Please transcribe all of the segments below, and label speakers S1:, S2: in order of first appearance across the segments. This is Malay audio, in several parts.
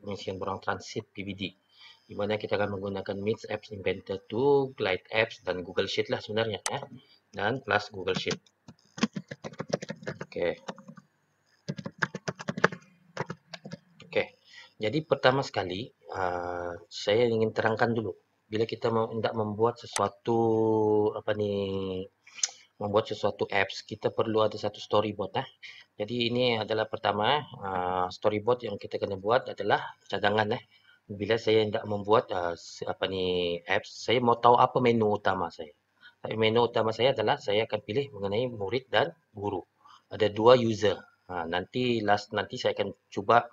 S1: Ignition Borang Transit PVD di mana kita akan menggunakan Meets Apps Inventor 2, Glide Apps dan Google Sheet lah sebenarnya ya. dan plus Google Sheet Oke. Oke. jadi pertama sekali uh, saya ingin terangkan dulu bila kita hendak membuat sesuatu apa nih membuat sesuatu apps kita perlu ada satu storyboard eh. Jadi ini adalah pertama uh, storyboard yang kita kena buat adalah cadangan eh. Bila saya hendak membuat uh, apa ni apps, saya mau tahu apa menu utama saya. Tapi menu utama saya adalah saya akan pilih mengenai murid dan guru. Ada dua user. Ha, nanti last nanti saya akan cuba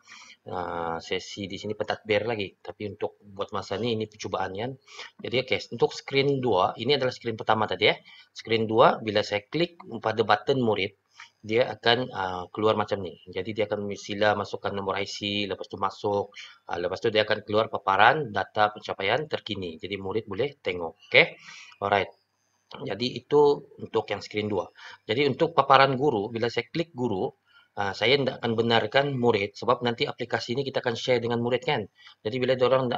S1: uh, sesi di sini pentadbir lagi. Tapi untuk buat masa ni ini percubaan kan. Jadi okay, untuk screen 2, ini adalah screen pertama tadi ya. Eh. Screen 2 bila saya klik pada button murid, dia akan uh, keluar macam ni. Jadi dia akan sila masukkan nombor IC, lepas tu masuk, uh, lepas tu dia akan keluar paparan data pencapaian terkini. Jadi murid boleh tengok. Okay? Alright. Jadi itu untuk yang screen 2. Jadi untuk paparan guru, bila saya klik guru, uh, saya tidak akan benarkan murid sebab nanti aplikasi ini kita akan share dengan murid kan. Jadi bila orang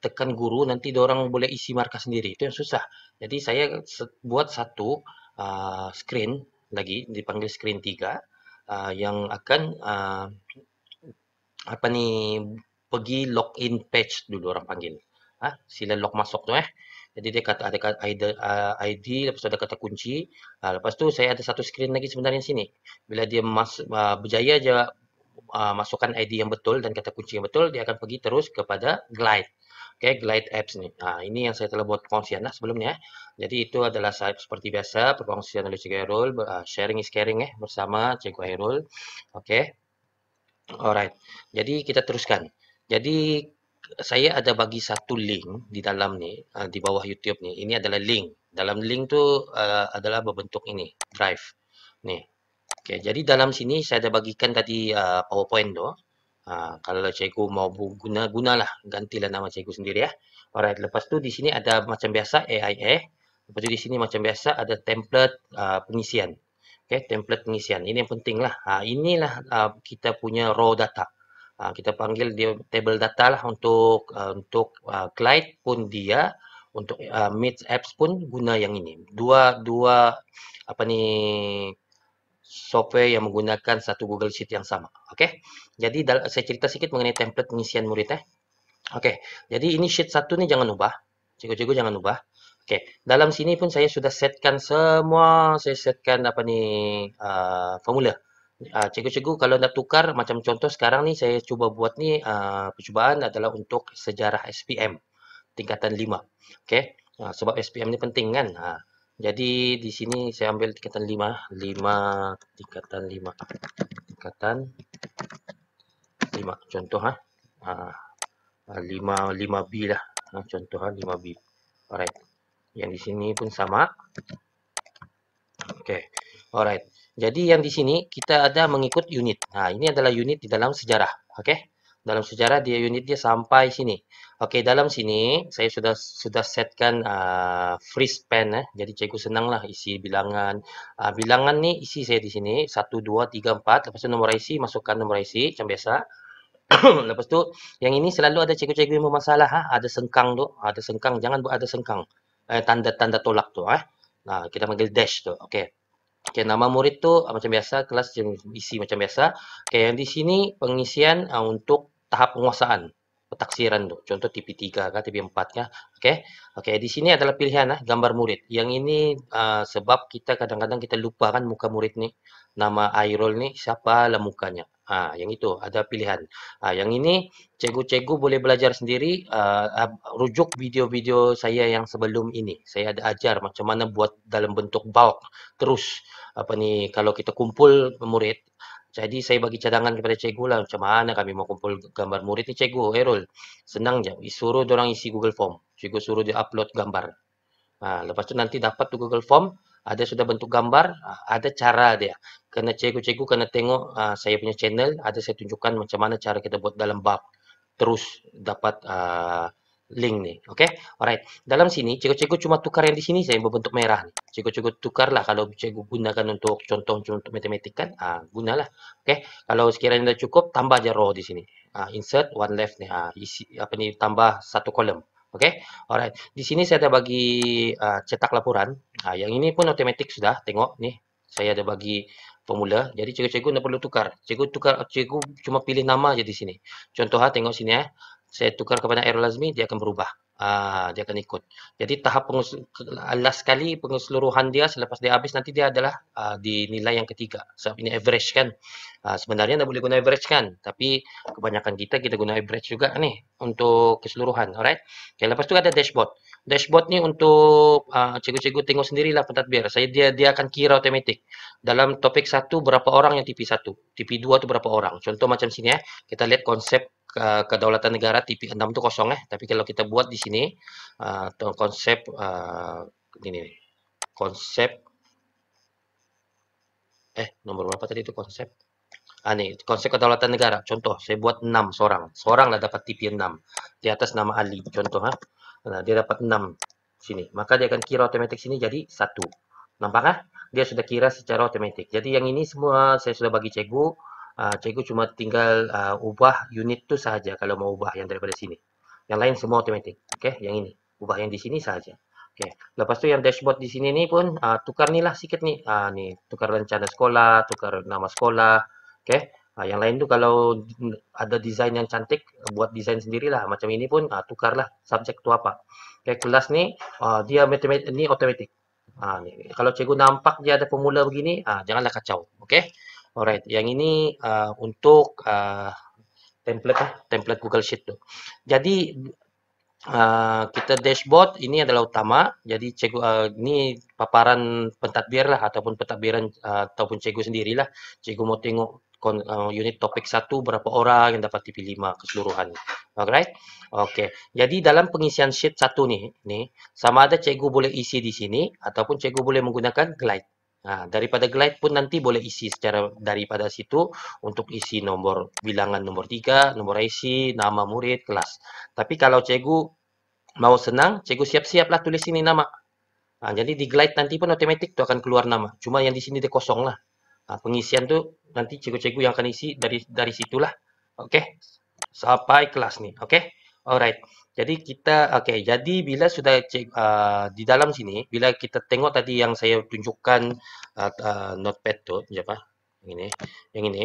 S1: tekan guru, nanti orang boleh isi markah sendiri. Itu yang susah. Jadi saya buat satu uh, screen lagi dipanggil skrin 3 uh, yang akan uh, apa ni pergi login page dulu orang panggil. Ha? sila log masuk tu eh. Jadi dia kata ada ID, uh, ID lepas tu ada kata kunci. Uh, lepas tu saya ada satu skrin lagi sebenarnya sini. Bila dia mas, uh, berjaya je uh, masukkan ID yang betul dan kata kunci yang betul, dia akan pergi terus kepada Glide okay, Glide Apps ni. Nah, ini yang saya telah buat pengongsian lah sebelumnya. Eh. Jadi itu adalah seperti biasa, perkongsian oleh Cikgu Hairul, ah, sharing is caring eh, bersama Cikgu Hairul. okay. alright. Jadi kita teruskan. Jadi saya ada bagi satu link di dalam ni, ah, di bawah YouTube ni. Ini adalah link. Dalam link tu uh, adalah berbentuk ini, drive. Nih. Okay, jadi dalam sini saya ada bagikan tadi uh, PowerPoint tu. Ha, kalau lah cikgu mau guna, gunalah. Gantilah nama cikgu sendiri ya. Alright, lepas tu di sini ada macam biasa AIA. Lepas tu di sini macam biasa ada template uh, pengisian. Okay, template pengisian. Ini yang penting lah. Ha, inilah uh, kita punya raw data. Ha, kita panggil dia table data lah untuk uh, untuk uh, client pun dia. Untuk uh, Meet Apps pun guna yang ini. Dua, dua, apa ni, software yang menggunakan satu Google Sheet yang sama. Okey. Jadi saya cerita sikit mengenai template pengisian murid eh. Okey. Jadi ini sheet satu ni jangan ubah. Cikgu-cikgu jangan ubah. Okey. Dalam sini pun saya sudah setkan semua saya setkan apa ni uh, formula. Uh, cikgu-cikgu uh, kalau nak tukar macam contoh sekarang ni saya cuba buat ni uh, percubaan adalah untuk sejarah SPM tingkatan 5. Okey. Uh, sebab SPM ni penting kan. Uh, jadi di sini saya ambil tingkatan 5, 5 tingkatan 5. Tingkatan 5 contoh ah. Ha. Ha. 5 5 B lah. Ha. contoh ah 5 B. Alright. Yang di sini pun sama. Okay. Alright. Jadi yang di sini kita ada mengikut unit. Nah ini adalah unit di dalam sejarah. Okey dalam sejarah dia unit dia sampai sini. Okey, dalam sini saya sudah sudah setkan uh, free span eh. Jadi cikgu senanglah isi bilangan. Uh, bilangan ni isi saya di sini 1 2 3 4 lepas tu nombor IC masukkan nombor IC macam biasa. lepas tu yang ini selalu ada cikgu-cikgu yang bermasalah ha? ada sengkang tu, ada sengkang jangan buat ada sengkang. Eh, tanda-tanda tolak tu eh. Nah, kita panggil dash tu. Okey. Okay, nama murid tu macam biasa, kelas isi macam biasa. Okay, yang di sini pengisian uh, untuk tahap penguasaan petaksiran tu. Contoh TP3 kah, TP4 kah. Oke. Okay? di sini adalah pilihan ah, gambar murid. Yang ini uh, sebab kita kadang-kadang kita lupa kan muka murid ni, Nama Airol ni, siapa lah mukanya. Ah, yang itu ada pilihan. Ah, yang ini cikgu-cikgu boleh belajar sendiri uh, rujuk video-video saya yang sebelum ini. Saya ada ajar macam mana buat dalam bentuk bulk terus apa ni? kalau kita kumpul murid jadi saya bagi cadangan kepada cikgu lah macam mana kami mau kumpul gambar murid ni cikgu Erol. Eh, senang je. Suruh dia orang isi Google Form. Cikgu suruh dia upload gambar. Ha, lepas tu nanti dapat tu Google Form. Ada sudah bentuk gambar. Ha, ada cara dia. Kena cikgu-cikgu kena tengok uh, saya punya channel. Ada saya tunjukkan macam mana cara kita buat dalam bab. Terus dapat uh, link ni. Okay. Alright. Dalam sini, cikgu-cikgu cuma tukar yang di sini saya berbentuk merah ni. Cikgu-cikgu tukar lah kalau cikgu gunakan untuk contoh untuk matematik kan. Ha, gunalah. Okay. Kalau sekiranya dah cukup, tambah je row di sini. Ha, insert one left ni. Ha, isi, apa ni, tambah satu kolom. Okay. Alright. Di sini saya dah bagi uh, cetak laporan. Ha, yang ini pun automatic sudah. Tengok ni. Saya ada bagi pemula. Jadi cikgu-cikgu tak perlu tukar. Cikgu tukar, cikgu cuma pilih nama je di sini. Contoh ha, tengok sini eh saya tukar kepada Air Lazmi, dia akan berubah. Aa, ah, dia akan ikut. Jadi tahap last sekali pengeseluruhan dia selepas dia habis nanti dia adalah aa, ah, di nilai yang ketiga. Sebab ini average kan. Aa, ah, sebenarnya tak boleh guna average kan. Tapi kebanyakan kita, kita guna average juga ni untuk keseluruhan. Alright. Okay, lepas tu ada dashboard. Dashboard ni untuk ah, cikgu-cikgu uh, tengok sendirilah pentadbir. Saya dia dia akan kira otomatik. Dalam topik satu berapa orang yang TP1, TP2 itu berapa orang. Contoh macam sini ya. Kita lihat konsep uh, kedaulatan negara TP6 itu kosong ya. Tapi kalau kita buat di sini uh, konsep uh, ini Konsep eh nomor berapa tadi itu konsep? Ah, nih, konsep kedaulatan negara. Contoh, saya buat 6 seorang. Seorang lah dapat TP 6. Di atas nama Ali. Contoh, ha? Eh. dia dapat 6 sini. Maka dia akan kira otomatik sini jadi 1. Nampak kan? Dia sudah kira secara otomatik. Jadi yang ini semua saya sudah bagi cikgu. Uh, cikgu cuma tinggal uh, ubah unit tu saja kalau mau ubah yang daripada sini. Yang lain semua otomatik. Okay? Yang ini. Ubah yang di sini saja. Okay. Lepas tu yang dashboard di sini ni pun uh, tukar ni lah sikit ni. Uh, ni. Tukar rencana sekolah, tukar nama sekolah. Okay. Ha, yang lain tu kalau ada desain yang cantik, buat desain sendirilah. Macam ini pun ha, tukarlah subjek tu apa. Okay, kelas ni uh, dia matematik ni otomatik. Ha, Kalau cikgu nampak dia ada pemula begini, ha, janganlah kacau. Okay? Alright, yang ini uh, untuk uh, template lah, template Google Sheet tu. Jadi uh, kita dashboard ini adalah utama. Jadi cikgu uh, ini paparan pentadbir lah ataupun pentadbiran uh, ataupun cikgu sendirilah. Cikgu mau tengok Uh, unit topik satu berapa orang yang dapat dipilih lima keseluruhan. Alright. Okay, Jadi dalam pengisian sheet satu ni, ni sama ada cikgu boleh isi di sini ataupun cikgu boleh menggunakan glide. Ha, daripada glide pun nanti boleh isi secara daripada situ untuk isi nombor bilangan nombor tiga, nombor IC, nama murid, kelas. Tapi kalau cikgu mau senang, cikgu siap-siaplah tulis ini nama. Ha, jadi di glide nanti pun otomatik tu akan keluar nama. Cuma yang di sini dia kosong lah. Ha, pengisian tu nanti cikgu-cikgu yang akan isi dari dari situlah. Okey. Sampai kelas ni. Okey. Alright. Jadi kita okey, jadi bila sudah cik, uh, di dalam sini, bila kita tengok tadi yang saya tunjukkan uh, uh, notepad tu, jap ah. Yang ini, yang ini.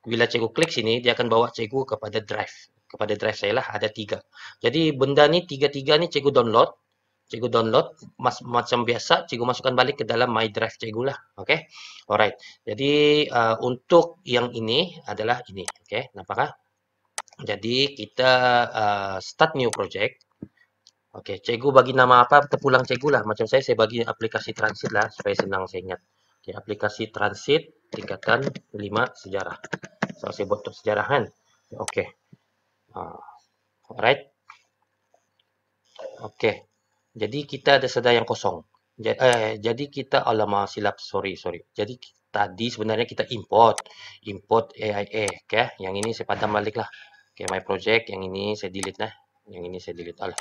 S1: Bila cikgu klik sini, dia akan bawa cikgu kepada drive. Kepada drive saya lah ada tiga. Jadi benda ni tiga-tiga ni cikgu download cikgu download mas, macam biasa cikgu masukkan balik ke dalam my drive cikgu lah okey alright jadi uh, untuk yang ini adalah ini okey nampak ah jadi kita uh, start new project okey cikgu bagi nama apa terpulang cikgu lah macam saya saya bagi aplikasi transit lah supaya senang saya ingat okay. aplikasi transit tingkatan 5 sejarah so saya buat untuk sejarah kan okey uh, ah, alright okey jadi kita ada sedar yang kosong. Jadi, eh, jadi kita alamak silap sorry sorry. Jadi tadi sebenarnya kita import import AIA, okay? Yang ini saya padam balik lah. Okay, my project yang ini saya delete lah. Yang ini saya delete all.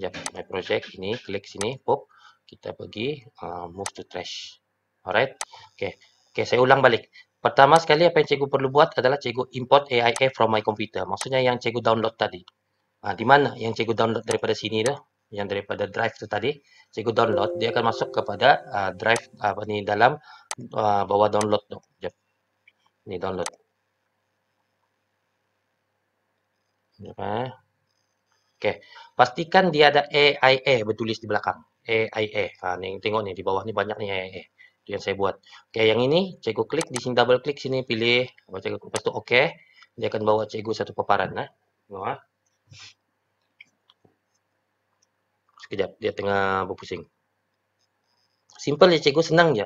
S1: Jap my project ini klik sini, pop kita pergi uh, move to trash. Alright, okay, okay saya ulang balik. Pertama sekali apa yang cikgu perlu buat adalah cikgu import AIA from my computer. Maksudnya yang cikgu download tadi. Uh, di mana yang cikgu download daripada sini dah. yang daripada drive itu tadi saya download dia akan masuk kepada uh, drive apa uh, dalam uh, bawah download dok Jep. ini download Jep, eh. oke pastikan dia ada AIE bertulis di belakang AIE nah, nih, tengok nih di bawah ni banyak nih AIE itu yang saya buat oke yang ini cikgu klik di sini double klik sini pilih lepas tu oke dia akan bawa cikgu satu paparan nah, nah. Sekejap, dia tengah berpusing. Simple je cikgu, senang je.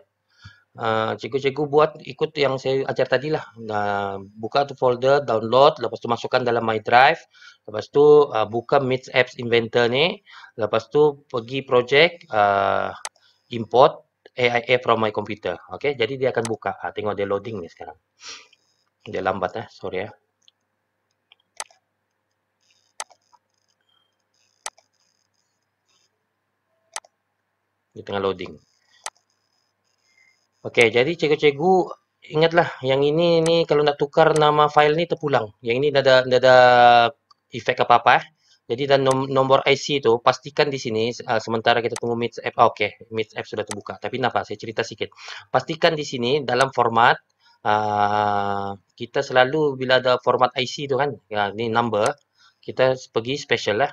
S1: Ah, cikgu-cikgu uh, buat ikut yang saya ajar tadi lah. Uh, ah, buka tu folder, download, lepas tu masukkan dalam My Drive. Lepas tu uh, buka Meet Apps Inventor ni. Lepas tu pergi project uh, import AIA from my computer. Okay, jadi dia akan buka. Uh, tengok dia loading ni sekarang. Dia lambat eh, sorry ya. Eh. Dia tengah loading. Okey, jadi cikgu-cikgu ingatlah yang ini ni kalau nak tukar nama fail ni terpulang. Yang ini dah ada dah ada efek apa-apa eh. Jadi dan nom nombor IC tu pastikan di sini uh, sementara kita tunggu Meet app. Oh, Okey, Meet app sudah terbuka. Tapi kenapa? Saya cerita sikit. Pastikan di sini dalam format uh, kita selalu bila ada format IC tu kan, ya, ni number, kita pergi special lah.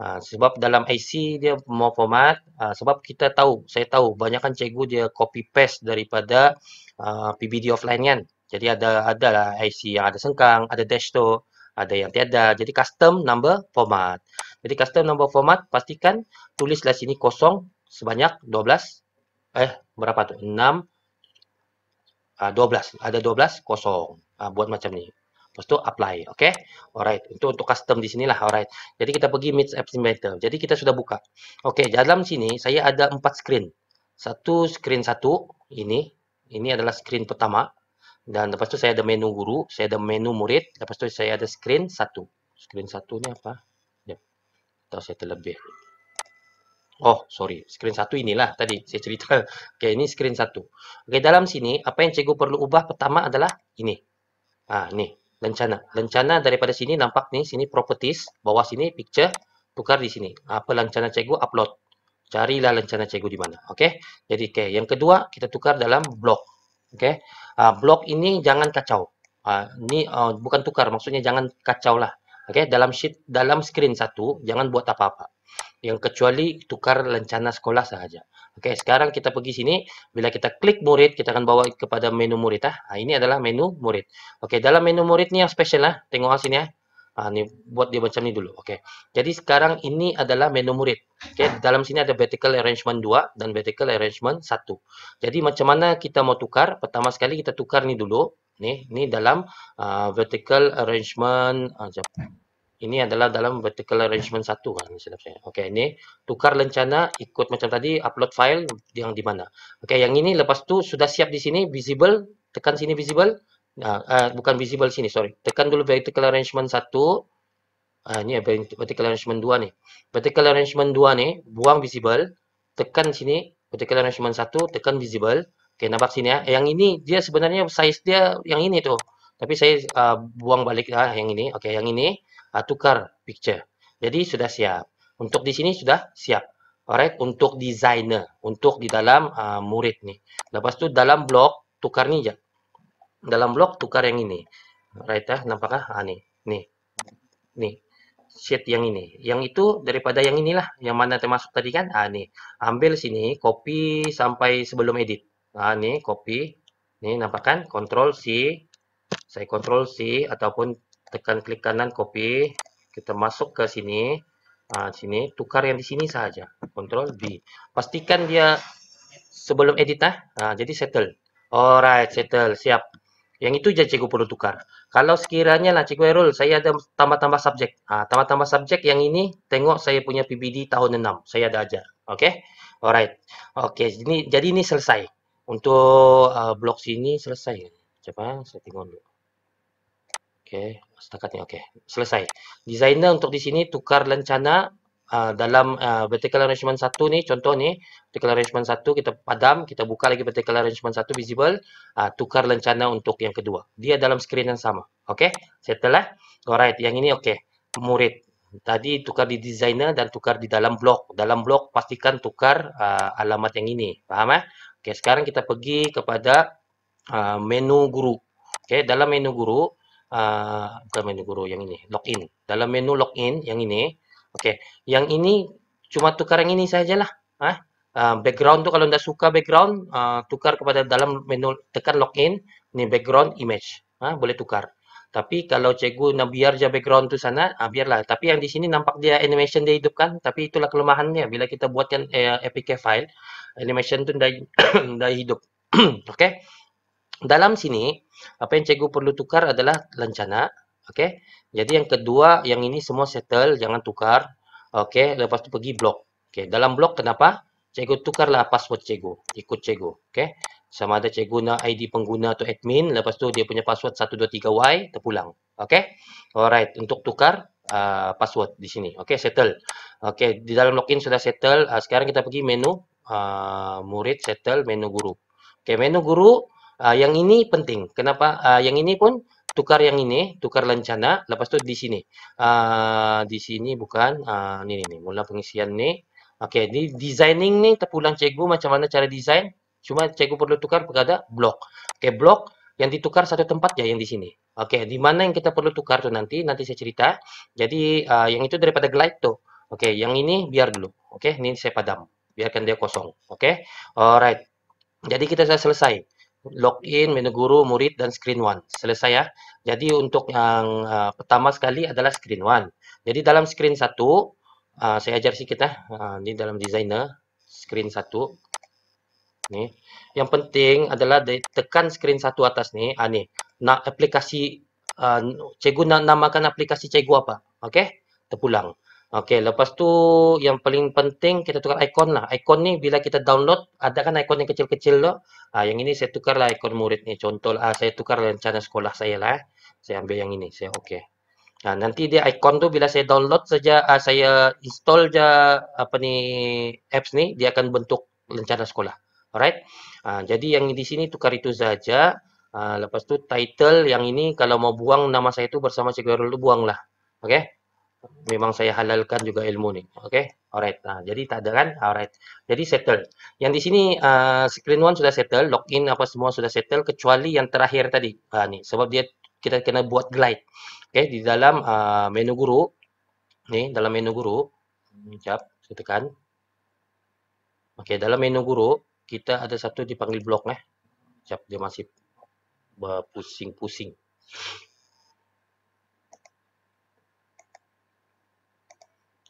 S1: Ha, sebab dalam IC dia mau format ha, sebab kita tahu saya tahu banyakkan cikgu dia copy paste daripada uh, ha, PBD offline kan jadi ada ada lah IC yang ada sengkang ada dash to ada yang tiada jadi custom number format jadi custom number format pastikan tulislah sini kosong sebanyak 12 eh berapa tu 6 uh, 12 ada 12 kosong uh, buat macam ni Lepas tu apply. Okay. Alright. Untuk untuk custom di sini lah. Alright. Jadi kita pergi Meet Apps Inventor. Jadi kita sudah buka. Okay. Dalam sini saya ada empat screen. Satu screen satu. Ini. Ini adalah screen pertama. Dan lepas tu saya ada menu guru. Saya ada menu murid. Lepas tu saya ada screen satu. Screen satu ni apa? Yep. Ya, Atau saya terlebih. Oh, sorry. Screen satu inilah tadi saya cerita. Okay, ini screen satu. Okay, dalam sini apa yang cikgu perlu ubah pertama adalah ini. Ah, ni lencana. Lencana daripada sini nampak ni, sini properties, bawah sini picture, tukar di sini. Apa lencana cikgu upload. Carilah lencana cikgu di mana. Okey. Jadi okay. yang kedua kita tukar dalam blog. Okey. Uh, ah, blog ini jangan kacau. ini ah, uh, ah, bukan tukar, maksudnya jangan kacau lah. Okey, dalam sheet dalam screen satu jangan buat apa-apa yang kecuali tukar lencana sekolah sahaja. Okey, sekarang kita pergi sini. Bila kita klik murid, kita akan bawa kepada menu murid. Ah, ha, ini adalah menu murid. Okey, dalam menu murid ni yang special lah. Ha. Tengok sini ya. Ha. Ha, ini buat dia macam ni dulu. Okey. Jadi sekarang ini adalah menu murid. Okey, dalam sini ada vertical arrangement 2 dan vertical arrangement 1. Jadi macam mana kita mau tukar? Pertama sekali kita tukar ni dulu. Ni, ni dalam uh, vertical arrangement. uh, ini adalah dalam vertical arrangement satu kan sebenarnya. Okey, ini tukar lencana ikut macam tadi upload file yang di mana. Okey, yang ini lepas tu sudah siap di sini visible, tekan sini visible. Nah, uh, bukan visible sini, sorry. Tekan dulu vertical arrangement satu. Uh, ini vertical arrangement dua ni. Vertical arrangement dua ni buang visible, tekan sini vertical arrangement satu, tekan visible. Okey, nampak sini ya. Yang ini dia sebenarnya size dia yang ini tu. Tapi saya uh, buang balik lah yang ini. Okey, yang ini. Okay, yang ini uh, tukar picture. Jadi sudah siap. Untuk di sini sudah siap. Alright, untuk designer, untuk di dalam uh, murid ni. Lepas tu dalam blog tukar ni je. Dalam blog tukar yang ini. Right ah, nampakkah? Ah ni. Ni. Ni. Sheet yang ini. Yang itu daripada yang inilah. Yang mana termasuk tadi kan? Ah ni. Ambil sini, copy sampai sebelum edit. Ah ni, copy. Ni nampak kan? Control C. Saya control C ataupun tekan klik kanan copy, kita masuk ke sini, ha, sini tukar yang di sini saja. Control B. Pastikan dia sebelum edit ah. Ha, jadi settle. Alright, settle, siap. Yang itu je cikgu perlu tukar. Kalau sekiranya lah cikgu Erol, saya ada tambah-tambah subjek. Ah, tambah-tambah subjek yang ini, tengok saya punya PBD tahun 6. Saya ada ajar. Okay? Alright. Okay, jadi, jadi ini selesai. Untuk uh, blok sini selesai. Cepat, saya tengok dulu. Okey, setakat ni okey. Selesai. Designer untuk di sini tukar lencana uh, dalam uh, vertical arrangement satu ni contoh ni, vertical arrangement satu kita padam, kita buka lagi vertical arrangement satu visible, uh, tukar lencana untuk yang kedua. Dia dalam skrin yang sama. Okey, settle lah. Alright, yang ini okey. Murid tadi tukar di designer dan tukar di dalam blok. Dalam blok pastikan tukar uh, alamat yang ini. Faham eh? Okey, sekarang kita pergi kepada uh, menu guru. Okey, dalam menu guru Ah, bukan menu guru yang ini login dalam menu login yang ini okey yang ini cuma tukar yang ini sajalah ha uh, background tu kalau anda suka background uh, tukar kepada dalam menu tekan login ni background image ha uh, boleh tukar tapi kalau cikgu nak biar je background tu sana uh, biarlah tapi yang di sini nampak dia animation dia hidupkan tapi itulah kelemahannya bila kita buatkan uh, eh, apk file animation tu dah dah hidup okay dalam sini apa yang cikgu perlu tukar adalah lencana okey jadi yang kedua yang ini semua settle jangan tukar okey lepas tu pergi blok okey dalam blok kenapa cikgu tukarlah password cikgu ikut cikgu okey sama ada cikgu nak ID pengguna atau admin lepas tu dia punya password 123y terpulang okey alright untuk tukar uh, password di sini okey settle okey di dalam login sudah settle uh, sekarang kita pergi menu uh, murid settle menu guru okey menu guru Uh, yang ini penting. Kenapa? Uh, yang ini pun tukar yang ini, tukar lencana. Lepas tu di sini. Uh, di sini bukan. Uh, ni, ni, ni. Mula pengisian ni. Oke, ini designing ni terpulang cikgu macam mana cara design. Cuma cikgu perlu tukar kepada blok. Oke, blok yang ditukar satu tempat ya yang di sini. Oke, di mana yang kita perlu tukar tu nanti, nanti saya cerita. Jadi uh, yang itu daripada glide tu. Oke, yang ini biar dulu. Oke, ini saya padam. Biarkan dia kosong. Oke. Alright. Jadi kita sudah selesai. login menu guru murid dan screen one selesai ya jadi untuk yang uh, pertama sekali adalah screen one jadi dalam screen satu uh, saya ajar sikit ya uh, ini dalam designer screen satu ini yang penting adalah tekan screen satu atas ni uh, ni nak aplikasi uh, cikgu nak namakan aplikasi cikgu apa okey terpulang Okey, lepas tu yang paling penting kita tukar ikon lah. Ikon ni bila kita download, ada kan ikon yang kecil-kecil tu. Ha, yang ini saya tukar lah ikon murid ni. Contoh lah, saya tukar rencana sekolah saya lah. Eh. Saya ambil yang ini. Saya okey. Ha, nanti dia ikon tu bila saya download saja, ha, saya install je apa ni apps ni, dia akan bentuk rencana sekolah. Alright. Ha, jadi yang di sini tukar itu saja. Ha, lepas tu title yang ini kalau mau buang nama saya tu bersama cikgu Arul tu buanglah. Okey memang saya halalkan juga ilmu ni. Okay, alright. Nah, ha, jadi tak ada kan? Alright. Jadi settle. Yang di sini uh, screen one sudah settle, login apa semua sudah settle kecuali yang terakhir tadi. Uh, ni sebab dia kita kena buat glide. Okay, di dalam uh, menu guru. Ni dalam menu guru. Hmm, sekejap, saya tekan. Okay, dalam menu guru, kita ada satu dipanggil blok. Eh. Sekejap, dia masih berpusing pusing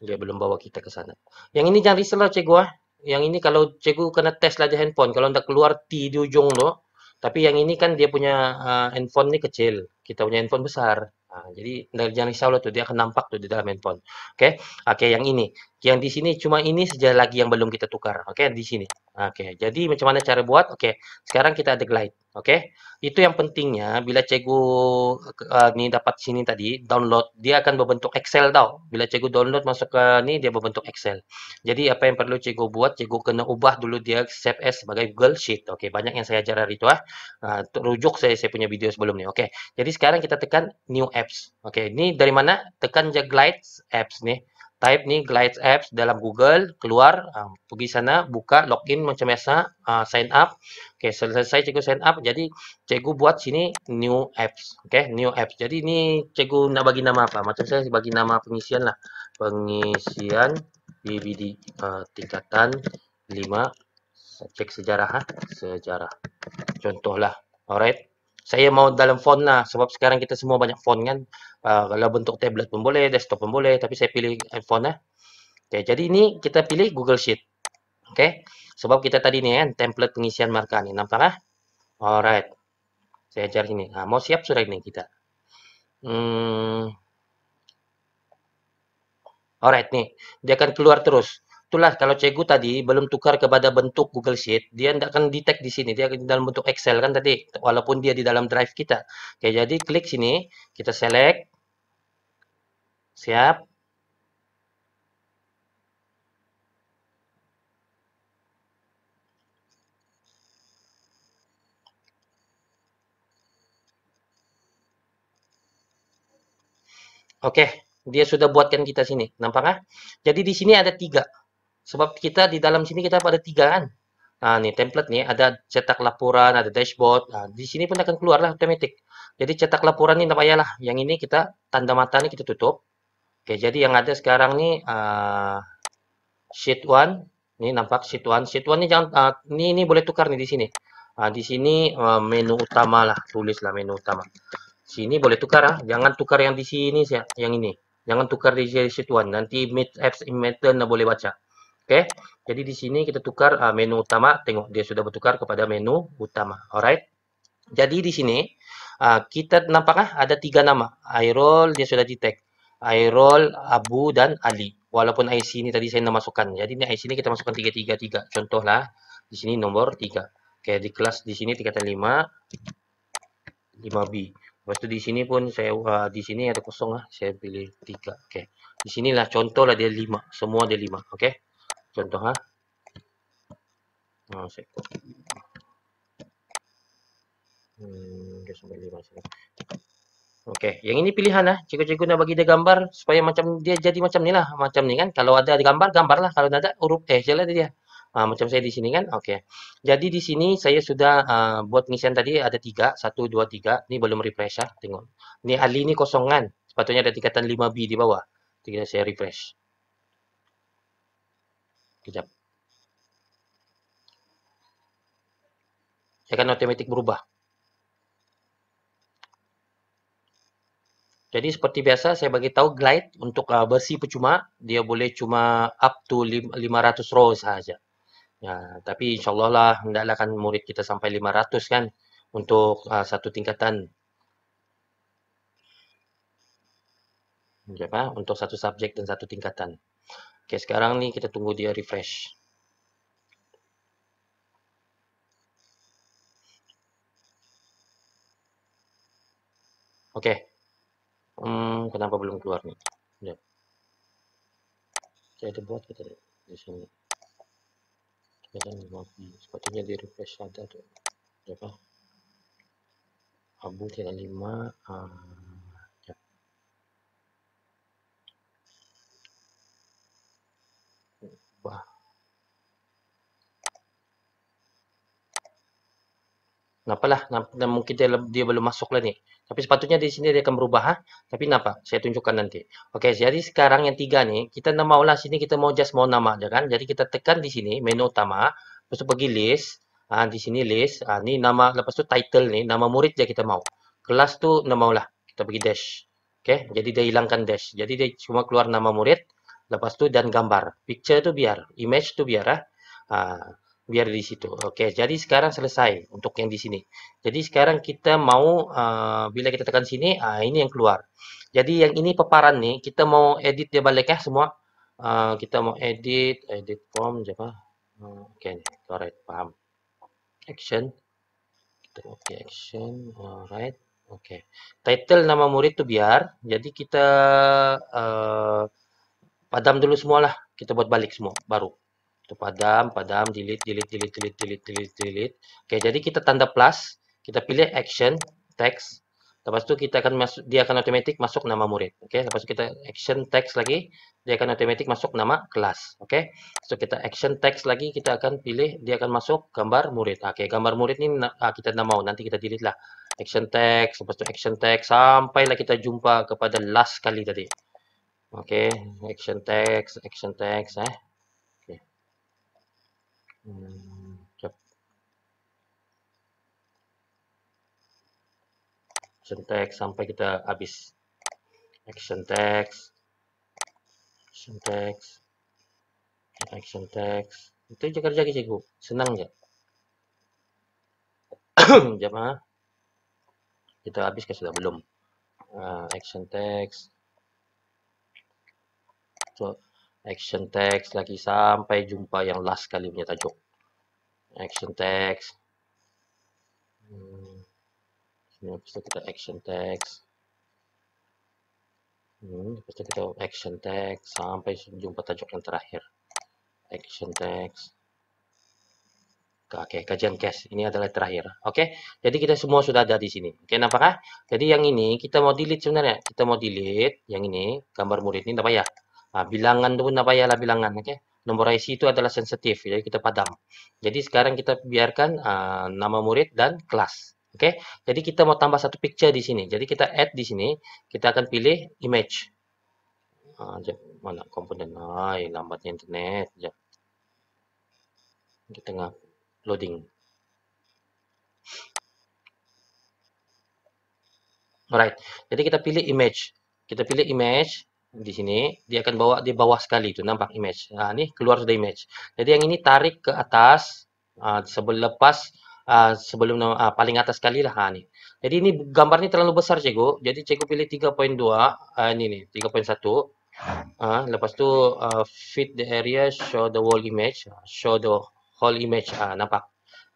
S1: Dia belum bawa kita ke sana. Yang ini jangan risau lah cikgu ah. Yang ini kalau cikgu kena test lah dia handphone. Kalau tak keluar T di ujung tu. Tapi yang ini kan dia punya uh, handphone ni kecil. Kita punya handphone besar. Uh, jadi jangan risau lah tu. Dia akan nampak tu di dalam handphone. Okay. Okay yang ini. Yang di sini cuma ini saja lagi yang belum kita tukar. Okay di sini. Okey, jadi macam mana cara buat? Okey, sekarang kita ada glide. Okey, itu yang pentingnya bila cikgu uh, ni dapat sini tadi, download, dia akan berbentuk Excel tau. Bila cikgu download masuk ke ni, dia berbentuk Excel. Jadi apa yang perlu cikgu buat, cikgu kena ubah dulu dia save as sebagai Google Sheet. Okey, banyak yang saya ajar hari tu ah. Uh, rujuk saya, saya punya video sebelum ni. Okey, jadi sekarang kita tekan New Apps. Okey, ni dari mana? Tekan je Glide Apps ni type ni Glides Apps dalam Google, keluar, uh, pergi sana, buka, login macam biasa, uh, sign up. Okay, selesai cikgu sign up, jadi cikgu buat sini new apps. Okay, new apps. Jadi ni cikgu nak bagi nama apa? Macam saya bagi nama pengisian lah. Pengisian BBD uh, tingkatan 5. Cek sejarah ha? Sejarah. Contohlah. Alright saya mau dalam phone lah sebab sekarang kita semua banyak phone kan uh, kalau bentuk tablet pun boleh desktop pun boleh tapi saya pilih iPhone lah okay, jadi ini kita pilih Google Sheet okay? sebab kita tadi ni kan template pengisian markah ni nampak lah alright saya ajar sini nah, mau siap sudah ini kita hmm. alright ni dia akan keluar terus itulah kalau cegu tadi belum tukar kepada bentuk Google Sheet, dia tidak akan detect di sini, dia akan dalam bentuk Excel kan tadi, walaupun dia di dalam drive kita. Oke, jadi klik sini, kita select, siap. Oke, dia sudah buatkan kita sini, nampak nggak? Jadi di sini ada tiga, Sebab kita di dalam sini kita ada tiga kan. Ha, ni template ni ada cetak laporan, ada dashboard. Ha, di sini pun akan keluar lah automatic. Jadi cetak laporan ni tak payahlah. Yang ini kita tanda mata ni kita tutup. Okay, jadi yang ada sekarang ni uh, sheet 1. Ni nampak sheet 1. Sheet 1 ni jangan, uh, ni, ni boleh tukar ni di sini. Ha, di sini uh, menu utama lah. tulis lah menu utama. Sini boleh tukar lah. Jangan tukar yang di sini. Yang ini. Jangan tukar di sheet 1. Nanti mid apps in metal boleh baca. Okay. Jadi di sini kita tukar uh, menu utama. Tengok dia sudah bertukar kepada menu utama. Alright. Jadi di sini uh, kita nampak uh, ada tiga nama. Airol dia sudah di tag. Airol, Abu dan Ali. Walaupun IC ini tadi saya nak masukkan. Jadi ni IC ini kita masukkan 333. Contohlah di sini nombor 3. Okay, di kelas di sini dikata 5. 5B. Lepas tu di sini pun saya uh, di sini ada kosong lah. Saya pilih 3. Okay. Di sinilah contohlah dia 5. Semua dia 5. Okay contoh ha, Oh, set code. Hmm, dia sampai Okey, yang ini pilihan lah. Cikgu-cikgu nak bagi dia gambar supaya macam dia jadi macam ni lah. Macam ni kan. Kalau ada gambar, gambar lah. Kalau tak ada, huruf eh, je lah dia. Ha, macam saya di sini kan. Okey. Jadi di sini saya sudah uh, buat pengisian tadi ada tiga. Satu, dua, tiga. Ni belum refresh lah. Tengok. Ni ahli ni kosongan. Sepatutnya ada tingkatan 5B di bawah. Jadi saya refresh kejap dia akan otomatik berubah jadi seperti biasa saya bagi tahu glide untuk uh, versi percuma dia boleh cuma up to 500 row sahaja ya, tapi insyaAllah lah hendaklah kan murid kita sampai 500 kan untuk uh, satu tingkatan Sekejap, ha? untuk satu subjek dan satu tingkatan. Oke, sekarang nih kita tunggu dia refresh. Oke. Hmm, kenapa belum keluar nih? Ya, Saya buat kita di sini. Kita sepatunya di refresh ada tuh. Apa? Abu tidak lima. uh, Kenapalah, lah? mungkin dia, dia belum masuk lah ni. Tapi sepatutnya di sini dia akan berubah. Ha? Tapi kenapa? Saya tunjukkan nanti. Okey, jadi sekarang yang tiga ni, kita nama ulang sini, kita mau just mau nama je kan. Jadi kita tekan di sini, menu utama. Lepas tu pergi list. Ha, di sini list. Ha, ni nama, lepas tu title ni, nama murid je kita mau. Kelas tu nama lah. Kita pergi dash. Okey, jadi dia hilangkan dash. Jadi dia cuma keluar nama murid. Lepas tu dan gambar. Picture tu biar. Image tu biar lah. Ha. Ha biar di situ. Okay, jadi sekarang selesai untuk yang di sini. Jadi sekarang kita mau uh, bila kita tekan sini, uh, ini yang keluar. Jadi yang ini peparan ni kita mau edit dia balik ya semua. Uh, kita mau edit edit form apa? Hmm, okay, correct, paham. Action. Kita okay, action. Alright. Okay, Title nama murid tu biar. Jadi kita uh, padam dulu semualah. Kita buat balik semua baru. Itu padam, padam, delete, delete, delete, delete, delete, delete, delete. Okay, jadi kita tanda plus, kita pilih action, text. Lepas tu kita akan masuk, dia akan otomatik masuk nama murid. Okay, lepas tu kita action text lagi, dia akan otomatik masuk nama kelas. Okay, so kita action text lagi, kita akan pilih, dia akan masuk gambar murid. Okay, gambar murid ni ah, kita tak mau, nanti kita delete lah. Action text, lepas tu action text, sampailah kita jumpa kepada last kali tadi. Okay, action text, action text, eh. Hmm, action text sampai kita habis action text action text action text itu aja kerja cikgu senang nggak jamaah kita habis ke kan sudah belum uh, action text so, action text lagi sampai jumpa yang last kali punya tajuk action text hmm. hmm. habis kita action text hmm. pasti kita action text sampai jumpa tajuk yang terakhir action text Oke, okay, kajian cash ini adalah terakhir. Oke, okay? jadi kita semua sudah ada di sini. Oke, okay, nampakkah? Jadi yang ini kita mau delete sebenarnya. Kita mau delete yang ini gambar murid ini, apa ya? Ha, bilangan tu pun tak payahlah bilangan. Okay? Nombor IC itu adalah sensitif. Jadi kita padam. Jadi sekarang kita biarkan uh, nama murid dan kelas. Okay? Jadi kita mau tambah satu picture di sini. Jadi kita add di sini. Kita akan pilih image. Sekejap. Ah, mana komponen? Ay, lambatnya internet. Sekejap. Di tengah loading. Alright. Jadi kita pilih image. Kita pilih image di sini dia akan bawa di bawah sekali itu nampak image nah, ha, ni keluar sudah image jadi yang ini tarik ke atas uh, sebelum lepas uh, sebelum uh, paling atas sekali lah ha, ni jadi ini gambar ni terlalu besar cikgu jadi cikgu pilih 3.2 uh, ini ni 3.1 uh, lepas tu uh, fit the area show the whole image show the whole image uh, nampak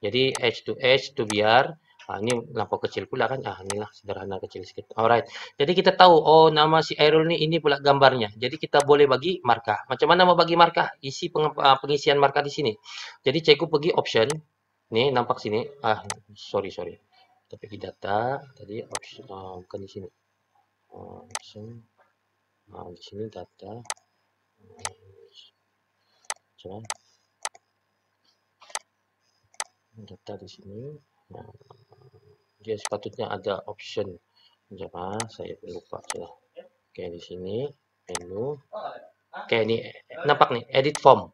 S1: jadi edge to edge to biar Ha, ah, ini nampak kecil pula kan. Ah, ni lah sederhana kecil sikit. Alright. Jadi kita tahu, oh nama si Airul ni, ini pula gambarnya. Jadi kita boleh bagi markah. Macam mana mau bagi markah? Isi peng, ah, pengisian markah di sini. Jadi cikgu pergi option. Ni nampak sini. Ah, sorry, sorry. Kita pergi data. Tadi option, uh, bukan di sini. Option. Uh, di sini data. Macam Data di sini. Nah, dia sepatutnya ada option. Sekejap ha, saya lupa sudah. Okey di sini menu. Okey ni nampak ni edit form.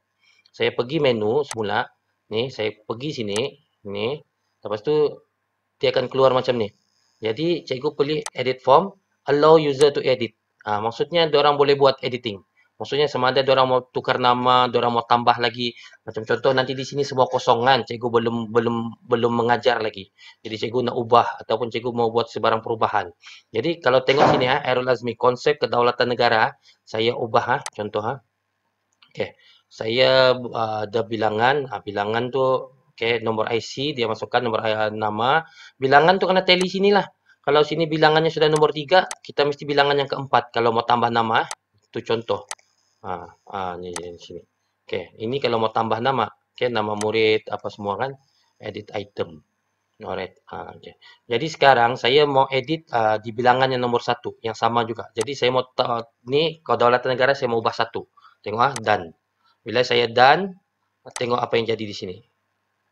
S1: Saya pergi menu semula. Ni saya pergi sini, ni. Lepas tu dia akan keluar macam ni. Jadi cikgu pilih edit form, allow user to edit. ha, maksudnya orang boleh buat editing. Maksudnya sama ada orang mau tukar nama, orang mau tambah lagi. Macam contoh nanti di sini semua kosongan, cikgu belum belum belum mengajar lagi. Jadi cikgu nak ubah ataupun cikgu mau buat sebarang perubahan. Jadi kalau tengok sini ya, ha, Errol Azmi, konsep kedaulatan negara, ha, saya ubah ha, contoh ha. Okay. Saya uh, ada bilangan, ha, bilangan tu okay, nombor IC, dia masukkan nombor uh, nama. Bilangan tu kena tally lah. Kalau sini bilangannya sudah nombor tiga, kita mesti bilangan yang keempat kalau mau tambah nama. Ha, itu contoh. Ha, ha ni, ni, sini. Okey, ini kalau mau tambah nama, okey nama murid apa semua kan, edit item. Alright. Ha, ah, okay. Jadi sekarang saya mau edit uh, di bilangan yang nomor satu yang sama juga. Jadi saya mau uh, ni kedaulatan negara saya mau ubah satu. Tengok ah dan. Bila saya dan tengok apa yang jadi di sini.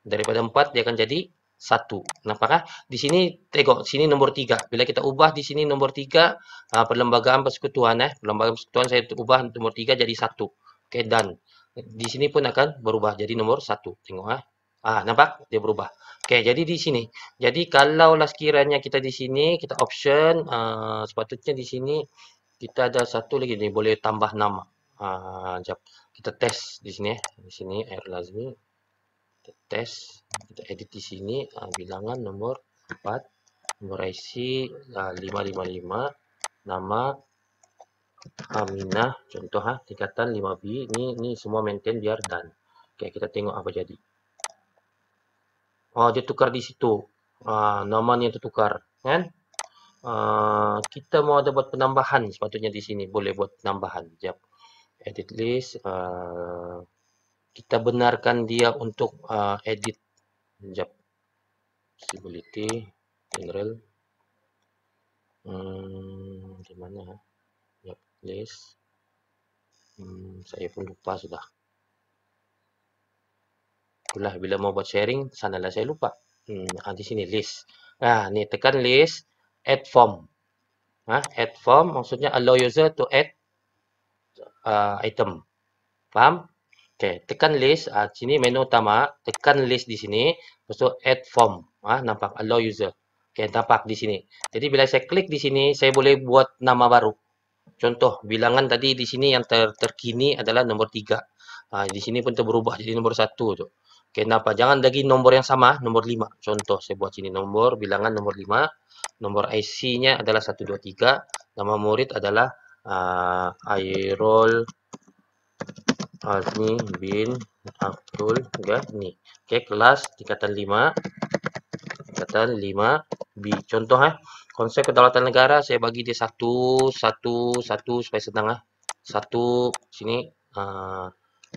S1: Daripada empat dia akan jadi satu. Kenapa kah? Di sini tengok sini nombor tiga. Bila kita ubah di sini nombor tiga uh, perlembagaan persekutuan eh perlembagaan persekutuan saya ubah nombor tiga jadi satu. Okay dan di sini pun akan berubah jadi nombor satu. Tengok ah. Ah nampak dia berubah. Okey, jadi di sini. Jadi kalau lah sekiranya kita di sini kita option uh, sepatutnya di sini kita ada satu lagi ni boleh tambah nama. Ah uh, jap kita test di sini eh. Di sini Air Lazmi kita test kita edit di sini uh, bilangan nombor 4 nombor IC uh, ah, 555 nama Aminah ah, contoh ha tingkatan 5B ni ni semua maintain biar dan okey kita tengok apa jadi oh dia tukar di situ uh, nama ni yang tertukar kan uh, kita mau ada buat penambahan sepatutnya di sini boleh buat penambahan jap edit list uh, kita benarkan dia untuk uh, edit sekejap visibility general hmm, gimana ha? yep, list hmm, saya pun lupa sudah itulah bila mau buat sharing sanalah saya lupa hmm, ah, di sini list nah ni tekan list add form Ah, add form maksudnya allow user to add uh, item. Faham? Okey, tekan list. Uh, sini menu utama. Tekan list di sini. Lepas tu add form. Ah, nampak? Allow user. Okey, nampak di sini. Jadi, bila saya klik di sini, saya boleh buat nama baru. Contoh, bilangan tadi di sini yang ter terkini adalah nombor 3. Ah, di sini pun terubah jadi nombor 1 tu. Okey, nampak? Jangan lagi nombor yang sama, nombor 5. Contoh, saya buat sini nombor, bilangan nombor 5. Nombor IC-nya adalah 123. Nama murid adalah uh, ah, Airol Azmi bin Abdul Ghani. Ya, Okey, kelas tingkatan 5. Tingkatan 5B. Contoh eh, konsep kedaulatan negara saya bagi dia satu, satu, satu supaya senang eh. Satu sini a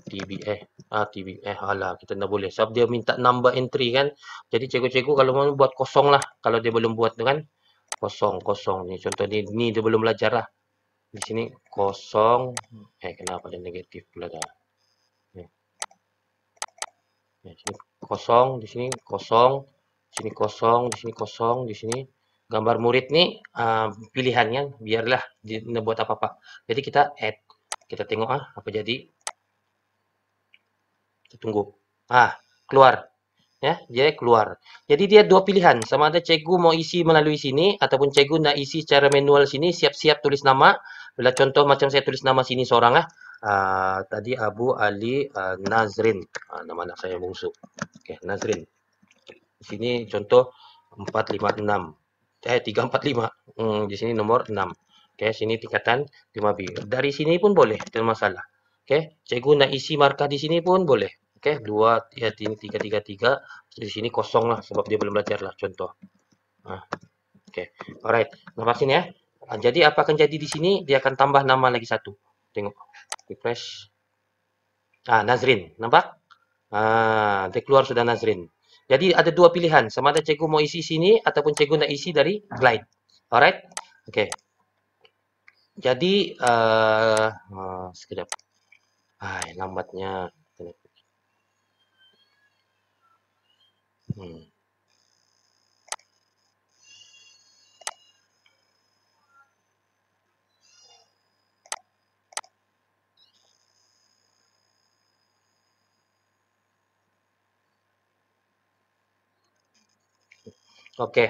S1: TBA. Ah TBA eh, ah, halah eh, kita dah boleh. Sebab dia minta number entry kan. Jadi cikgu-cikgu kalau mau buat kosong lah. Kalau dia belum buat tu kan. Kosong, kosong ni. Contoh ni, ni dia belum belajar lah. Di sini kosong. Eh kenapa dia negatif pula dah. Kan? ya, sini kosong di sini kosong di sini kosong di sini kosong di sini gambar murid nih uh, pilihannya biarlah dia buat apa apa jadi kita add kita tengok ah apa jadi kita tunggu ah keluar ya dia keluar jadi dia dua pilihan sama ada cegu mau isi melalui sini ataupun cegu nak isi secara manual sini siap-siap tulis nama bila contoh macam saya tulis nama sini seorang ah Ah, tadi Abu Ali uh, Nazrin. Uh, nama anak saya bungsu. Okey, Nazrin. Di sini contoh 456. Eh, 345. Hmm, di sini nomor 6. Okey, sini tingkatan 5B. Dari sini pun boleh, tak masalah. Okey, cikgu nak isi markah di sini pun boleh. Okey, 2, 3, 3, 3. Di sini kosong lah sebab dia belum belajar lah contoh. Ha. Okey, alright. Nampak sini ya. Jadi apa akan jadi di sini, dia akan tambah nama lagi satu. Tengok refresh. Ah Nazrin, nampak? Ah dia keluar sudah Nazrin. Jadi ada dua pilihan, sama ada cikgu mau isi sini ataupun cikgu nak isi dari Glide. Alright? Okay. Jadi ah uh, uh, sekejap. Hai, lambatnya. Hmm. Oke. Okay.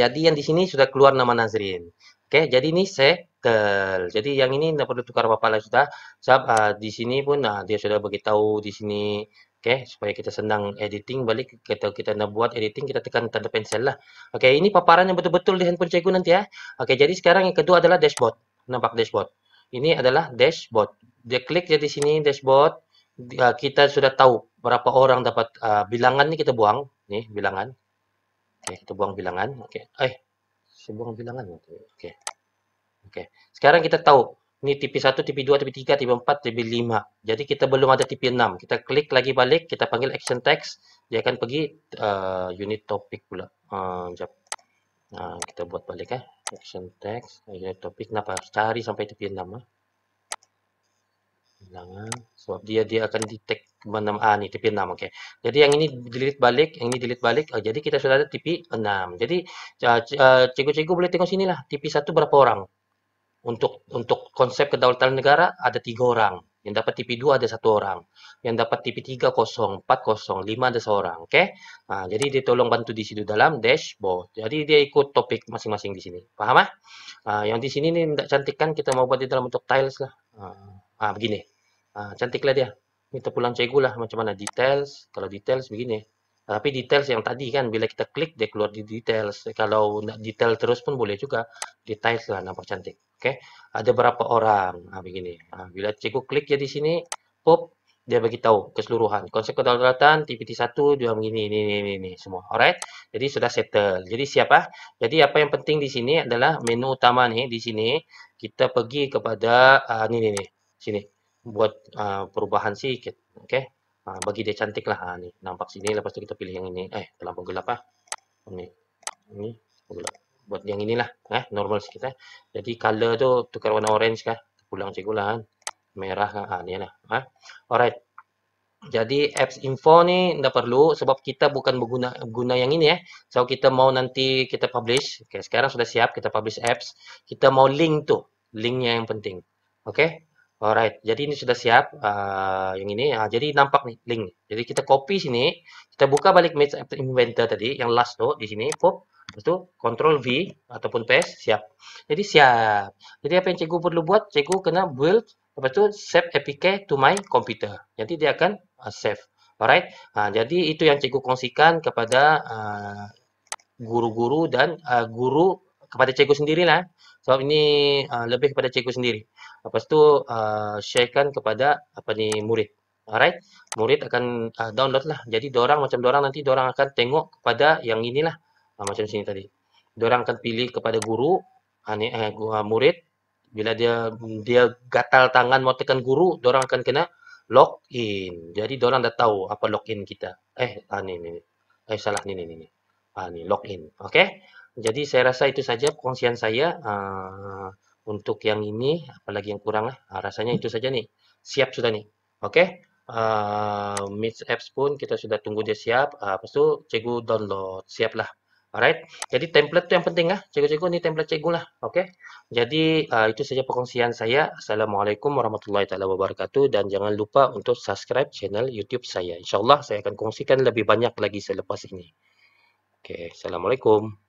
S1: Jadi yang di sini sudah keluar nama Nazrin. Oke, okay, jadi ini settle. Jadi yang ini tidak perlu tukar apa-apa lah sudah. Sebab uh, ah, di sini pun uh, dia sudah bagi tahu di sini. Oke, okay, supaya kita senang editing. Balik kita kita nak buat editing, kita tekan tanda pensel lah. Oke, okay, ini paparan yang betul-betul di handphone cikgu nanti ya. Oke, okay, jadi sekarang yang kedua adalah dashboard. Nampak dashboard. Ini adalah dashboard. Dia klik jadi di sini dashboard. Ah, kita sudah tahu berapa orang dapat uh, bilangan ni kita buang. Nih, bilangan. Okey, kita buang bilangan. Okey. Eh, saya buang bilangan. Lah Okey. Okey. Sekarang kita tahu ni TP1, TP2, TP3, TP4, TP5. Jadi kita belum ada TP6. Kita klik lagi balik, kita panggil action text, dia akan pergi uh, unit Topik pula. Uh, jap. Nah, uh, kita buat balik eh. Action text, unit Topik. Kenapa? Cari sampai TP6 ah. Eh. Bilang, sebab dia dia akan detect mana ah, ni tipi 6 okey. Jadi yang ini delete balik, yang ini delete balik. Oh, jadi kita sudah ada tipi 6. Jadi ah, ah, cikgu-cikgu boleh tengok sinilah tipi 1 berapa orang. Untuk untuk konsep kedaulatan negara ada 3 orang. Yang dapat TP2 ada satu orang. Yang dapat TP3 kosong, 4 kosong, 5 ada seorang. Okay? Ha, jadi dia tolong bantu di situ dalam dashboard. Jadi dia ikut topik masing-masing di sini. Faham ah? yang di sini ni tak cantik kan? Kita mau buat di dalam untuk tiles lah. Ha, ha, begini. Ha, cantiklah dia. Kita pulang cikgu lah macam mana. Details. Kalau details begini tapi details yang tadi kan bila kita klik dia keluar di details kalau nak detail terus pun boleh juga details lah nampak cantik okay. ada berapa orang nah, ha, begini nah, ha, bila cikgu klik ya di sini pop dia bagi tahu keseluruhan konsep kedaulatan TPT 1 dia begini ini ini ini semua alright jadi sudah settle jadi siapa ah. jadi apa yang penting di sini adalah menu utama ni di sini kita pergi kepada uh, ni, ni. sini buat uh, perubahan sikit okay. Ha, bagi dia cantik lah. Ha, ni. Nampak sini. Lepas tu kita pilih yang ini. Eh, terlalu gelap lah. Ini. Ini. Gelap. Buat yang ini lah. Eh, normal sikit eh. Jadi, color tu tukar warna orange kah? Pulang cikgu lah kan. Merah kah? Ha, ni lah. Ha? Alright. Jadi, apps info ni tidak perlu. Sebab kita bukan berguna guna yang ini eh. So, kita mau nanti kita publish. Okay, sekarang sudah siap. Kita publish apps. Kita mau link tu. Linknya yang penting. Okay. Alright, jadi ini sudah siap uh, yang ini. Uh, jadi nampak nih link. Jadi kita copy sini, kita buka balik match inventor tadi yang last tu di sini. Pop, itu Control V ataupun paste siap. Jadi siap. Jadi apa yang cikgu perlu buat? Cikgu kena build apa tu save apk to my computer. Nanti dia akan uh, save. Alright, uh, jadi itu yang cikgu kongsikan kepada uh, guru-guru uh, dan uh, guru kepada cikgu sendiri lah. So ini uh, lebih kepada cikgu sendiri lepas tu uh, sharekan kepada apa ni murid alright murid akan uh, download lah jadi dorang macam dorang nanti dorang akan tengok kepada yang inilah uh, macam sini tadi Dorang akan pilih kepada guru ane uh, eh uh, murid bila dia dia gatal tangan mau tekan guru dorang akan kena login jadi dorang dah tahu apa login kita eh ane uh, ini eh salah ini ini ah ini login okay? jadi saya rasa itu saja perkongsian saya uh, untuk yang ini apalagi yang kurang lah uh, rasanya itu saja nih siap sudah nih oke okay? uh, ah, Miss apps pun kita sudah tunggu dia siap uh, lepas itu cikgu download siap lah alright jadi template tuh yang penting lah cegu-cegu ini template cegu lah oke okay? jadi uh, itu saja perkongsian saya Assalamualaikum warahmatullahi taala wabarakatuh dan jangan lupa untuk subscribe channel youtube saya insyaallah saya akan kongsikan lebih banyak lagi selepas ini Oke, okay. Assalamualaikum.